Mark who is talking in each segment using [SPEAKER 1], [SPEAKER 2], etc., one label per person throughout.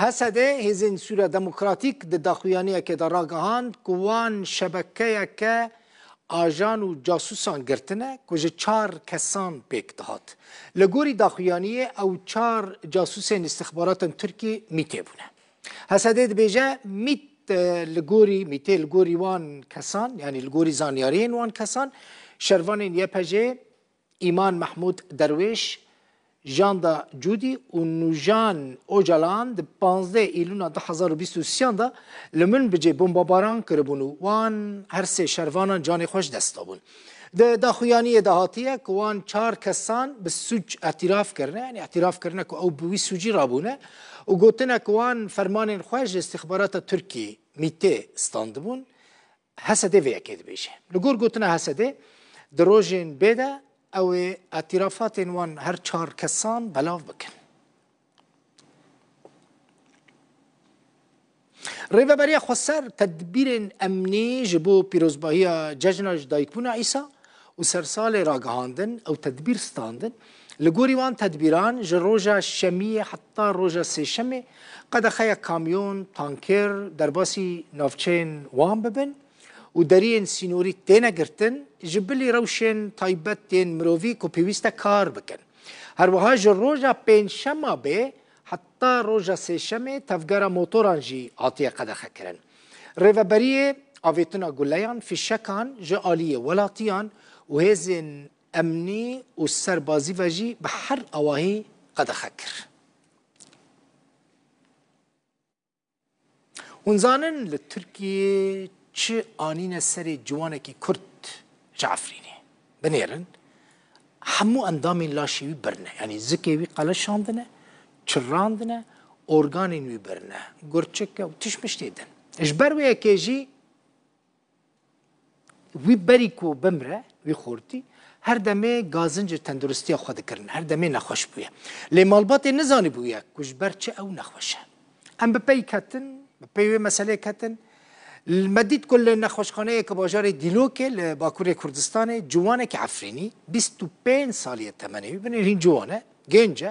[SPEAKER 1] هەسەدێ هێزین سوورە دەموکراتیک di daxuyaniyekê de ragihand ku wan şebekeyeke ajan û casusan girtine ku ji çar kesan pêk dihat. Li gorî daxuyaniyê ew çar casusên istixbaratên Tirkî mîtê bûne. Hesedê dibêje mît e, li gorî mîtê li gorî wan kesan yani li gorî zanyariyên wan kesan şervanên yepejê İman Mehmud Derweş Janda Cudi û Nujan Ocalan di 15 Îlûna 2023-da li min bicê bombabaran kiribûn û wan her sê şervanan canê xweş destabûn. Di daxuyaniyê de e hatiye ku wan çar kesan bi suc etiraf kirine, yani etiraf kirine ku ew bi wî sucî rabûne û gotine ku wan fermanên xweş ji istihbarata Tirkiyê mîtê standibûn, hesedê vê yekê dibêje. Li gor gotina hesedê, di rojên bê de او اعترافات وان هر چهار کسان بلاو بکن ریوبری خسر تدبیر امنی جبو پیروزباهی ججناج دایکبونا ایسا و سرسال را گهاندن او تدبیر ستاندن لگوری وان تدبیران جه روژا شمی حتی روژا سیشمه قد خیا کامیون تانکر درباسی نافچین وان ببن و دەریێن سینوری تێنەگرتن ژبلی ڕەوشێن تایبەت تێن مرۆڤ و پێویستە کار بکەن هەروەها ژە ڕۆژە پێنجشەما بێ حتا ڕۆژە سێشەمێ تەفگەرە مۆتۆرانژی ئاتیە قەدەخەکردن ڕێڤەبەریە ئاوێتنا گولەیان فیشەکان ژە عالیە وڵاتیان و هێزن ئەمنی و سەربازی بەژی بە هەر ئەوەهی قەدەخە کرد. ونزانن لە تورکیە چه آنین سر جوانکی کرد جعفرینی بنیرن همو اندام لاشی وی برنه یعنی زکی وی قلشاندنه چراندنه اورگانین وی برنه گرچکه و تشمش دیدن اجبر وی اکیجی وی بری کو بمره وی خورتی هر دمه گازنج تندرستی خود کرن هر دمه نخوش بویه لی مالبات نزانی بویه کجبر چه او نخوشه ام بپی کتن بپی وی مسئله کتن ما دید کل نخوشخانه که بازار دیلوک باکور کردستان جوانه که عفرینی 25 سالی تمنه ببینید این جوانه گنجه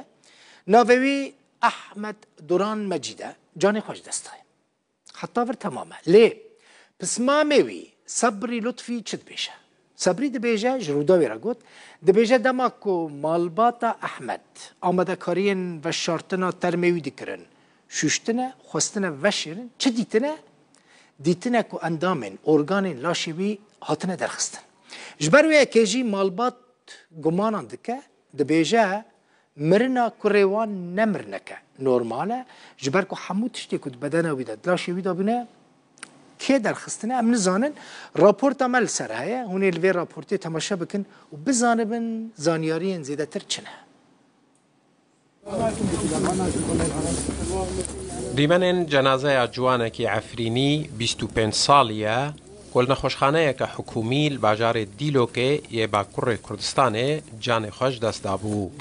[SPEAKER 1] ناوی احمد دوران مجیده جان خوش دسته حتی ور تمامه لی پس ما میوی صبری لطفی چت بیشه صبری د بیجه جرودا ویرا گوت د بیجه دما کو مالباتا احمد آمده کارین و شارتنا ترمیوی دکرن شوشتنه خوستنه وشیرن چه دیتنه دیتنک و اندامن ارگانن لاشی وی هاتنه درخستن جبر وی کجی مالبات گمانان دکه دبیجه مرنا کریوان نمرنکه نورماله جبر کو حمو تشتی کد بدن وی داد لاشی وی دابینه کی درخستنه ام نزانن راپورت عمل سره هونه لوی راپورتی تماشا بکن و بزانبن زانیاری زیده تر چنه
[SPEAKER 2] دیمەنێن جەنازەیە جوانێکی ئەفرینی 25 ساڵیە گل نەخۆشخانەیەکە حکومیل باژارێ دیلۆکێ یێ باکوڕێ کوردستانێ جانێ خۆش دەستدا بوو.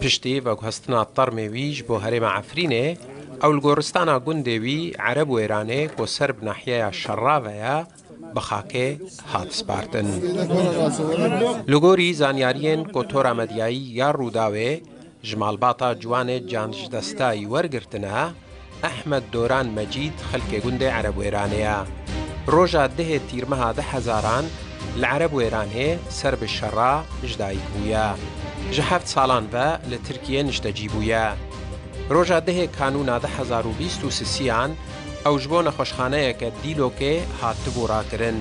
[SPEAKER 2] پشتی بە هەستنا تەرمێویش بۆ هەرێمە ئەفرینێ ئەو گۆرستانە گوندێوی عەرە وێرانێ بۆ سەر بنەحیەیە شەڕاوەیە بە خاکێ هاتسپارتن. لگۆری زانیاریەن کۆتۆرا مەدیایی یا ڕووداوێ، ژمالباتا جوانێ جانژدەستایی وەرگرتنە، ئەحمد دۆران مەجید خەلکێ گوندێ عەرب وێرانەیە. ڕۆژە دهێ تیرمەها ده هەزاران لە عەرب وێرانێ سەر بە شەڕا ژدایک بووە. ژە هەفت ساڵان بە لە ترکیە نیشتەجی بووە. ڕۆژە دهێ کانونا ده 1920 سیان ئەو ژبۆ نەخۆشخانەیەکە دیلۆکێ هاتبوو ڕاکردن.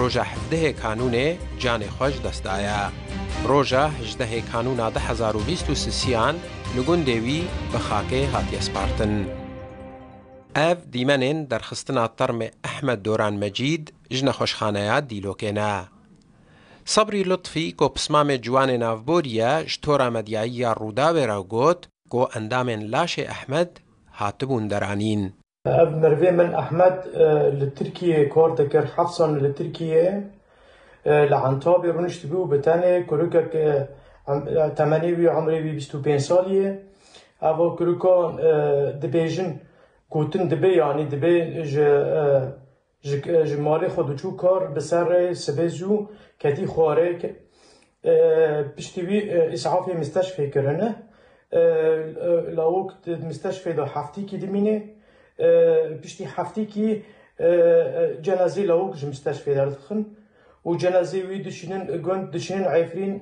[SPEAKER 2] ڕۆژە حدهێ کانونێ جانێ خۆش دەستایە. ڕۆژە هدەهێ کانونا 2023یان li gundêwî bi xakê hatiye spartin. Ev dîmenên derxistina termê Ehmed Doran Mecid ji nexweşxaneya dîlokê ne. Sabrî Lutfî ku pismamê ciwanê navboriye ji tora medyayî ya Rûdawê re got ku endamên laşê Ehmed hatibûn deranîn.
[SPEAKER 3] Ev merivê min Ehmed e, li Tirkiyeyê kar dikir. Heft sal li Tirkiyeyê e, li Entebê rûnişt dibû û bi tenê kulîlkek e, temenê wî emrê wî bîst û pênc salî ye. Ava kulîlka dibêjin gotin dibe yanî dibe ji ji malê xwe diçû kar bi ser re sibêz û ketî xwarek. Piştî wî îsafê misteşfê kirine. Lawok di misteşfê de heftî kî dimîne. بشتي آه، حفتي كي آه، آه، جنازي لوك جمستشفى دارتخن وجنازي وي دشنين قند دشنين عفرين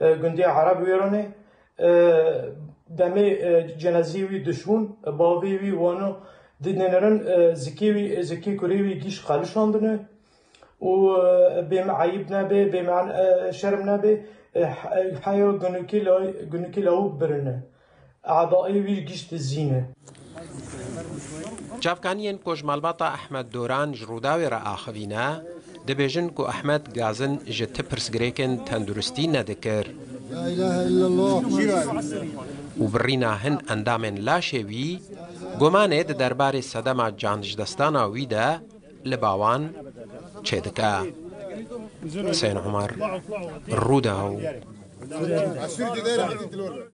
[SPEAKER 3] قندي عرب ويروني دمي جنازي وي دشون باوي وي وانو دنرن زكي وي زكي كوري وي جيش قالشاندن و بيم بمعيبنا به بيم شرمنا به حيو جنوكي لو جنوكي لو برنا أعضائي وي جيش تزينه
[SPEAKER 2] چاافکانیان کۆژمالباتە ئەحمەد دۆران ژڕووداوێ ڕە ئاخەوینە دەبێژن کو ئەحمەد گازن ژە ت پرسگرێکن تەندروستی نەدەکرد و بڕینا هەن ئەندامێن لاشێوی گۆمانێت دەربارەی سەدەما جانژدەستانە ویدا لە باوان چێدەکە سێن عمەر ڕوودا و.